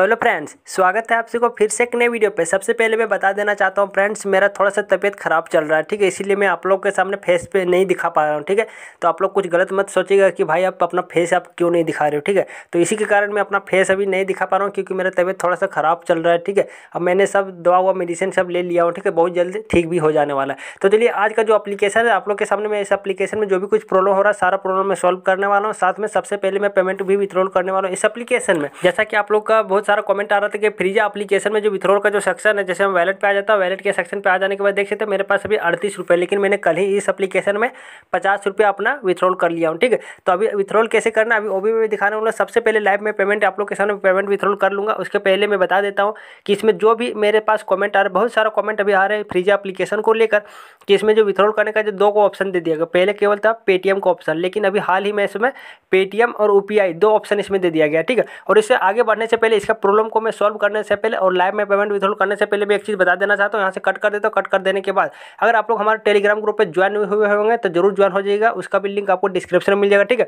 Hello friends स्वागत है आप सबको फिर से एक नए वीडियो पे सबसे पहले मैं बता देना चाहता हूँ फ्रेंड्स मेरा थोड़ा सा तबीयत खराब चल रहा है ठीक है इसीलिए मैं आप लोग के सामने फेस पे नहीं दिखा पा रहा हूँ ठीक है तो आप लोग कुछ गलत मत सोचिएगा कि भाई आप अपना फेस आप क्यों नहीं दिखा रहे हो ठीक है तो इसी के कारण मैं अपना फेस अभी नहीं दिखा पा रहा हूँ क्योंकि मेरा तबियत थोड़ा सा खराब चल रहा है ठीक है अब मैंने सब दवा हुआ मेडिसिन सब ले लिया हूँ ठीक है बहुत जल्द ठीक भी हो जाने वाला है तो चलिए आज का जो अपलीकेशन है आप लोग के सामने मैं इस अपलीकेशन में जो भी कुछ प्रॉब्लम हो रहा है सारा प्रॉब्लम मैं सॉल्व करने वाला हूँ साथ में सबसे पहले मैं पेमेंट भी विथड्रॉल करने वाला हूँ इस अपलीकेशन में जैसा कि आप लोग का बहुत बहुत सारा कमेंट आ रहा था कि फ्रीजा एप्लीकेशन में जो विथ्रोल का जो सेक्शन है जैसे हम वैलेट पे आ जाता हूँ वैलेट के सेक्शन पे आ जाने के बाद देख सकते तो हैं मेरे पास अभी अड़तीस रुपये लेकिन मैंने कल ही इस एप्लीकेशन में पचास रुपये अपना विथ्रोल कर लिया हूँ ठीक तो अभी विथ्रोल कैसे करना अभी ओबी में दिखाने वाला सबसे पहले लाइव में पेमेंट आप लोग के सामने पेमेंट विथ्रोल कर लूँगा उसके पहले मैं बता देता हूँ कि इसमें जो भी मेरे पास कॉमेंट आ रहा बहुत सारा कॉमेंट अभी आ रहे हैं फ्रीजा एप्लीकेशन को लेकर कि इसमें जो विथ्रोल करने का जो दो को ऑप्शन दे दिया गया पहले केवल था पेटीएम का ऑप्शन लेकिन अभी हाल ही में इसमें पेटीएम और यूपीआई दो ऑप्शन इसमें दे दिया गया ठीक है और इससे आगे बढ़ने से पहले इसका सब प्रॉब्लम को मैं सॉल्व करने से पहले और लाइव में पेमेंट विथहोल्ड करने से पहले भी एक चीज़ बता देना चाहता हूँ यहाँ से कट कर देता हूँ कट कर देने के बाद अगर आप लोग हमारे टेलीग्राम ग्रुप पर ज्वाइन हुए होंगे तो जरूर ज्वाइन हो जाएगा उसका भी लिंक आपको डिस्क्रिप्शन में मिल जाएगा ठीक है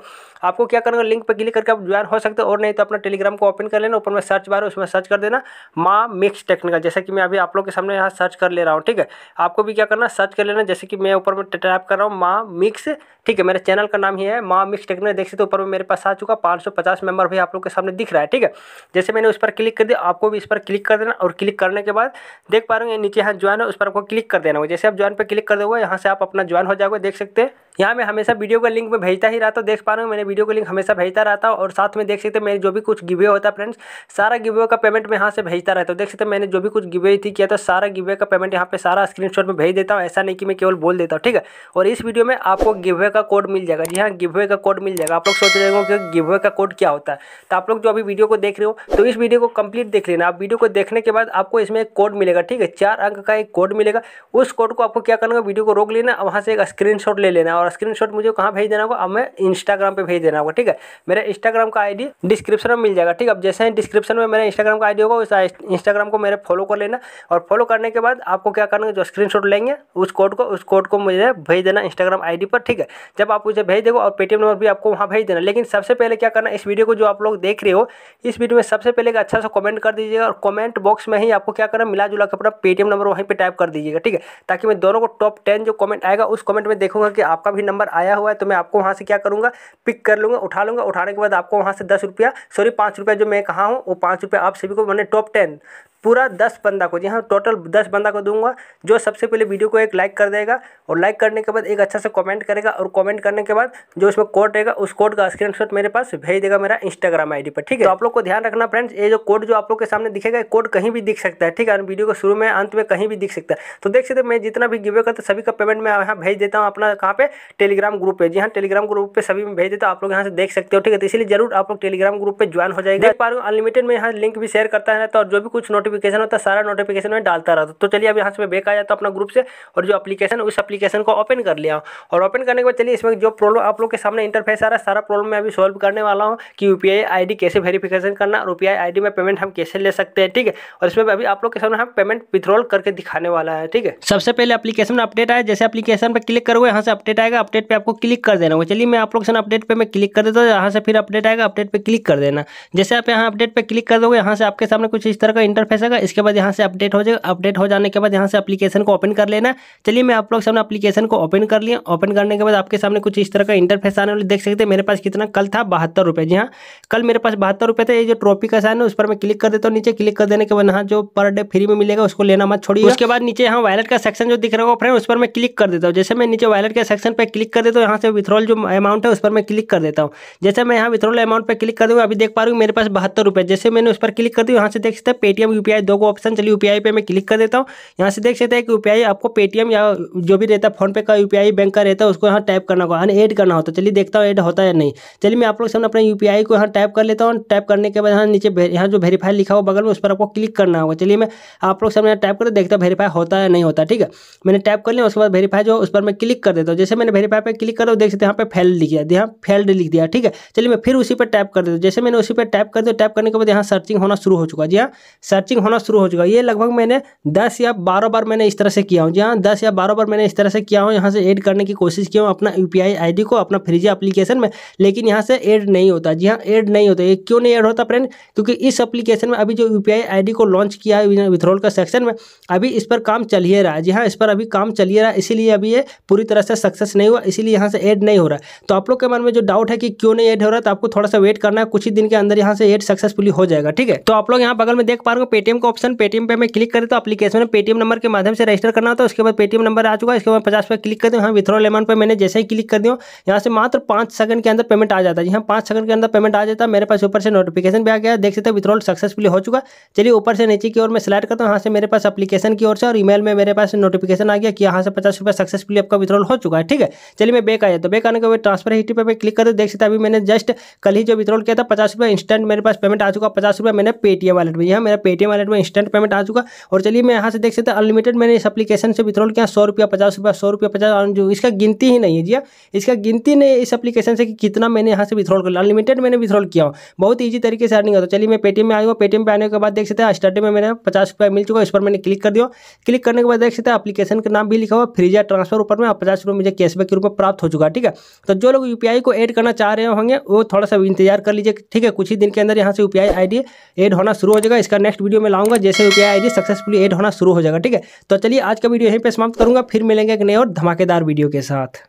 आपको क्या करना लिंक पर क्लिक करके आप ज्वाइन हो सकते हो और नहीं तो अपना टेलीग्राम को ओपन कर लेना ऊपर में सर्च बार उसमें सर्च कर देना माँ मिक्स टेक्निकल जैसे कि मैं अभी आप लोग के सामने यहाँ सर्च कर ले रहा हूँ ठीक है आपको भी क्या करना सर्च कर लेना जैसे कि मैं ऊपर में टाइप कर रहा हूँ माँ मिक्स ठीक है मेरे चैनल का नाम ही है माँ मिक्स टेक्निकल देख सकते हो ऊपर में मेरे पास आ चुका पाँच मेंबर भी आप लोग के सामने दिख रहा है ठीक है जैसे मैंने इस पर क्लिक कर दिया आपको भी इस पर क्लिक कर देना और क्लिक करने के बाद देख पा रहे हैं नीचे यहाँ ज्वाइन है उस पर आपको क्लिक कर देना होगा जैसे आप ज्वाइन पर क्लिक कर दोगे यहाँ से आप अपना ज्वाइन हो जाओगे देख सकते हैं यहाँ मैं हमेशा वीडियो का लिंक में भेजता ही रहता हूँ देख पा रहा हूँ मैंने वीडियो का लिंक हमेशा भेजता रहता हूँ और साथ में देख सकते हैं मेरे जो भी कुछ गिवे होता है फ्रेंड्स सारा गिवे का पेमेंट मैं यहाँ से भेजता रहता हूँ देख सकते हैं मैंने जो भी कुछ गिवे थी किया था सारा गिवे का पेमेंट यहाँ पे सारा स्क्रीनशॉट में भेज देता हूँ ऐसा नहीं कि मैं केवल बोल देता हूँ ठीक है और इस वीडियो में आपको गिवे का कोड मिल जाएगा जी हाँ गिवे का कोड मिल जाएगा आप लोग सोच रहे हो कि गिवे का कोड क्या होता है तो आप लोग जो अभी वीडियो को देख रहे हो तो इस इस वीडियो को कंप्लीट देख लेना आप वीडियो को देखने के बाद आपको इसमें एक कोड मिलेगा ठीक है चार अंक का एक कोड मिलेगा उस कोड को आपको क्या करना होगा वीडियो को रोक लेना वहाँ से एक स्क्रीनशॉट ले लेना और स्क्रीनशॉट मुझे कहाँ भेज देना होगा मैं इंस्टाग्राम पर भेज देना होगा ठीक है मेरा इंस्टाग्राम का आईडी डिस्क्रिप्शन में मिल जाएगा ठीक है अब जैसे ही डिस्क्रिप्शन में मेरा इंस्टाग्राम का आईडी होगा उस इंस्टाग्राम को मेरे फॉलो कर लेना और फॉलो करने के बाद आपको क्या करना जो स्क्रीनशॉट लेंगे उस कोड को उस कोड को मुझे भेज देना इंस्टाग्राम आईडी पर ठीक है जब आप उसे भेज देगा और पेटीएम नंबर भी आपको वहाँ भेज देना लेकिन सबसे पहले क्या करना इस वीडियो को जो आप लोग देख रहे हो इस वीडियो में सबसे पहले लेकर अच्छा सा कमेंट कर दीजिएगा और कमेंट बॉक्स में ही आपको क्या करना मिला जुला के अपना पेटीएम नंबर वहीं पर टाइप कर दीजिएगा ठीक है ताकि मैं दोनों को टॉप टेन जो कमेंट आएगा उस कमेंट में देखूंगा कि आपका भी नंबर आया हुआ है तो मैं आपको वहाँ से क्या करूँगा पिक कर लूँगा उठा लूँगा उठाने के बाद आपको वहाँ से दस रुपया सॉरी पाँच रुपया जो मैं कहा हूँ वो पाँच रुपया आप सभी को मैंने टॉप टेन पूरा दस बंदा को जी हाँ टोटल दस बंदा को दूंगा जो सबसे पहले वीडियो को एक लाइक कर देगा और लाइक करने के बाद एक अच्छा से कमेंट करेगा और कमेंट करने के बाद जो उसमें कोड रहेगा उस कोड का स्क्रीनशॉट मेरे पास भेज देगा मेरा इंस्टाग्राम आईडी पर ठीक है तो आप लोग को ध्यान रखना फ्रेंड्स ये जो कोड जो आप लोग के सामने दिखेगा कोड कहीं भी दिख सकता है ठीक है वीडियो को शुरू में अंत में कहीं भी दिख सकता है तो देख सकते मैं जितना भी गिवे करता सभी का पेमेंट मैं यहाँ भेज देता हूँ अपना कहाँ पे टेलीग्राम ग्रुप पे जी हाँ टेलीग्राम ग्रुप पे सभी में भेज देता हूँ आप लोग यहाँ से देख सकते हो ठीक है तो जरूर आप लोग टेलीग्राम ग्रुप पर ज्वाइन हो जाएगा अनलिमिटेड में यहाँ लिंक भी शेयर करता है और जो भी कुछ नोटिफिक नोटिफिकेशन होता है सारा नोटिफिकेशन में डालता रहता तो चलिए अब यहाँ से बेक आ जाता अपना ग्रुप से और जो अपलीकेशन उस अपलीकेशन को ओपन कर लिया और ओपन करने के बाद चलिए इसमें जो प्रॉब्लम आप लोग के सामने इंटरफेस आ रहा है सारा प्रॉब्लम मैं अभी सॉल्व करने वाला हूँ कि यू पी कैसे वेरीफिकेशन करना और यू में पेमेंट हम कैसे ले सकते हैं ठीक है और इसमें अभी आप लोग के सामने हम पेमेंट विथ्रॉल करके दिखाने वाला है ठीक है सबसे पहले अपलीकेशन में अपडेट आया जैसे अपलीकेशन पर क्लिक करोगे यहाँ से अपडेट आएगा अपडेट पर आपको क्लिक कर देना होगा चलिए मैं आप लोग से अपडेट पर मैं क्लिक कर देता हूँ यहाँ से फिर अपडेट आएगा अपडेट पर क्लिक कर देना जैसे आप यहाँ अपडेट पर क्लिक कर दोगे यहाँ से आपके सामने कुछ इस तरह का इंटरफेस जाएगा इसके बाद यहाँ से अपडेट हो जाएगा अपडेट हो जाने के बाद यहाँ से अपलीकेशन को ओपन कर लेना चलिए मैं आप लोग सामने अपलीकेशन को ओपन कर लिया ओपन करने के बाद आपके सामने कुछ इस तरह का इंटरफेस आने वाले देख सकते हैं मेरे पास कितना कल था बहत्तर रुपये जी हाँ कल मेरे पास बहत्तर रुपये था ये जो ट्रॉफी का साइन है उस पर मैं क्लिक कर देता हूँ नीचे क्लिक कर देने के बाद यहाँ जो पर डे फ्री में मिलेगा उसको लेना मत छोड़िए उसके बाद नीचे यहाँ वैलेट का सेक्शन जो दिख रहा होगा फ्रेंड उस पर मैं क्लिक कर देता हूँ जैसे मैं नीचे वैलेट के सेक्शन पर क्लिक कर देता हूँ यहाँ से विथ्रॉल जो अमाउंट है उस पर मैं क्लिक कर देता हूँ जैसे मैं यहाँ विथ्रॉल अमाउंट पर क्लिक कर दूँगा अभी देख पा रहा हूँ मेरे पास बहत्तर रुपये जैसे मैंने उस पर क्लिक कर दी यहाँ से देख सकते हैं पेटीएम यू यूपीआई दो को ऑप्शन चलिए यूपीआई पे मैं क्लिक कर देता हूँ यहाँ से देख सकते हैं कि यूपीआई आपको पेटीएम या जो भी रहता है फोनपे का यूपीआई बैंक का रहता है उसको यहाँ टाइप करना होगा यानी एड करना होता है चलिए देखता हूँ एड होता है नहीं चलिए मैं आप लोग सामने अपने यूपीआई को यहाँ टाइप कर लेता हूँ टाइप करने के बाद यहाँ नीचे यहाँ जो वेरीफाई लिखा हुआ बगल में उस पर आपको क्लिक करना होगा चलिए मैं आप लोग सामने टाइप कर देखता हूँ वेरीफाई होता है नहीं होता ठीक है मैंने टाइप कर लिया उसके बाद वेरीफाई जो उस पर मैं क्लिक कर देता हूँ जैसे मैंने वेरीफाई पर क्लिक करो देख सकते हैं यहाँ पर फेल लिख दिया यहाँ फेल्ड लिख दिया ठीक है चलिए मैं फिर उसी पर टाइप कर देता हूँ जैसे मैंने उसी पर टाइप कर दिया टाइप करने के बाद यहाँ सर्चिंग होना शुरू हो चुका जी हाँ सर्चिंग स्टिचिंग होना शुरू हो चुका है ये लगभग मैंने दस या बारह बार मैंने इस तरह से किया हूँ जहाँ दस या बारह बार मैंने इस तरह से किया हूँ यहाँ से ऐड करने की कोशिश किया हूँ अपना यू पी को अपना फ्रीजी एप्लीकेशन में लेकिन यहाँ से ऐड नहीं होता जी हाँ ऐड नहीं होता ये क्यों नहीं ऐड होता फ्रेंड क्योंकि इस अपलीकेशन में अभी जो यू पी को लॉन्च किया है विथ्रोल का सेक्शन में अभी इस पर काम चल ही रहा है जी हाँ इस पर अभी काम चल ही रहा है इसीलिए अभी ये पूरी तरह से सक्सेस नहीं हुआ इसीलिए यहाँ से ऐड नहीं हो रहा तो आप लोग के मन में जो डाउट है कि क्यों नहीं ऐड हो रहा तो आपको थोड़ा सा वेट करना है कुछ ही दिन के अंदर यहाँ से एड सक्सेसफुली हो जाएगा ठीक है तो आप लोग यहाँ बगल में देख पा रहे हो पेटीएम का ऑप्शन पेटीएम पे मैं क्लिक करें तो अपलीकेशन में पेटीएम नंबर के माध्यम से रजिस्टर करना होता है उसके बाद पेटीएम नंबर आ चुका है इसके बाद पचास रुपये क्लिक कर दें हाँ विथ्रॉल अमाउंट पर मैंने जैसे ही क्लिक कर दिया यहाँ से मात्र पाँच सेकंड के अंदर पेमेंट आ जाता है जी हाँ पाँच सेकंड के अंदर पेमेंट आ जाता है मेरे पास ऊपर से नोटिफिकेशन भी आ गया देख सकते हैं विथ्रॉल सक्सेसफुल हो चुका चलिए ऊपर से नीचे की ओर मैं सिलेक्ट करता हूँ यहाँ से मेरे पास अपलीकेशन की ओर से और ईमेल में मेरे पास नोटिफिकेशन आ गया कि यहाँ से पचास रुपये सक्सेसफुली आपका विथ्रॉल हो चुका है ठीक है चलिए मैं बैक आया तो बैक आने के बाद ट्रांसफर हिस्ट्री पर क्लिक कर देख सकते अभी मैंने जस्ट कल ही जो विथ्रॉल किया था पचास रुपये इंस्टेंट मेरे पास पेमेंट आ चुका पचास रुपये मैंने पेटीएम वालेट में यहाँ मेरा पेटीएम वालेट में इंस्टेंट पेमेंट आ चुका और चलिए मैं यहाँ से देख सकते हैं अनलिमिटेड मैंने इस अपलीकेशन से विथ्रॉल किया सौ रुपया पचास रुपया सौ रुपया पचास जो इसका गिनती ही नहीं है जी हाँ। इसका गिनती नहीं इस अपलीकेशन से कि कितना मैंने यहाँ से विथ्रॉल कर लिया अनलिमिटेड मैंने विथ्रॉल किया बहुत ईजी तरीके से अर्निंग होता चलिए मैं पेटीएम में आया पेटीएम पर आने के बाद देख सकते हैं स्टार्टिंग में मैंने पचास रुपया मिल चुका इस पर मैंने क्लिक कर दिया क्लिक करने के बाद देख सकते हैं अपलीकेशन का नाम भी लिखा हुआ या ट्रांसफर ऊपर में पचास रुपये मुझे कैशबैक के रूप में प्राप्त हो चुका ठीक है तो जो लोग यूपीआई को एड करना चाह रहे होंगे वो थोड़ा सा इंतजार कर लीजिए ठीक है कुछ ही दिन के अंदर यहाँ से यूपीआई आईडी एड होना शुरू हो जाएगा इसका नेक्स्ट वीडियो में लाऊंगा जैसे क्या आई डी सक्सेसफुली एड होना शुरू हो जाएगा ठीक है तो चलिए आज का वीडियो यहीं पर समाप्त करूंगा फिर मिलेंगे एक नए और धमाकेदार वीडियो के साथ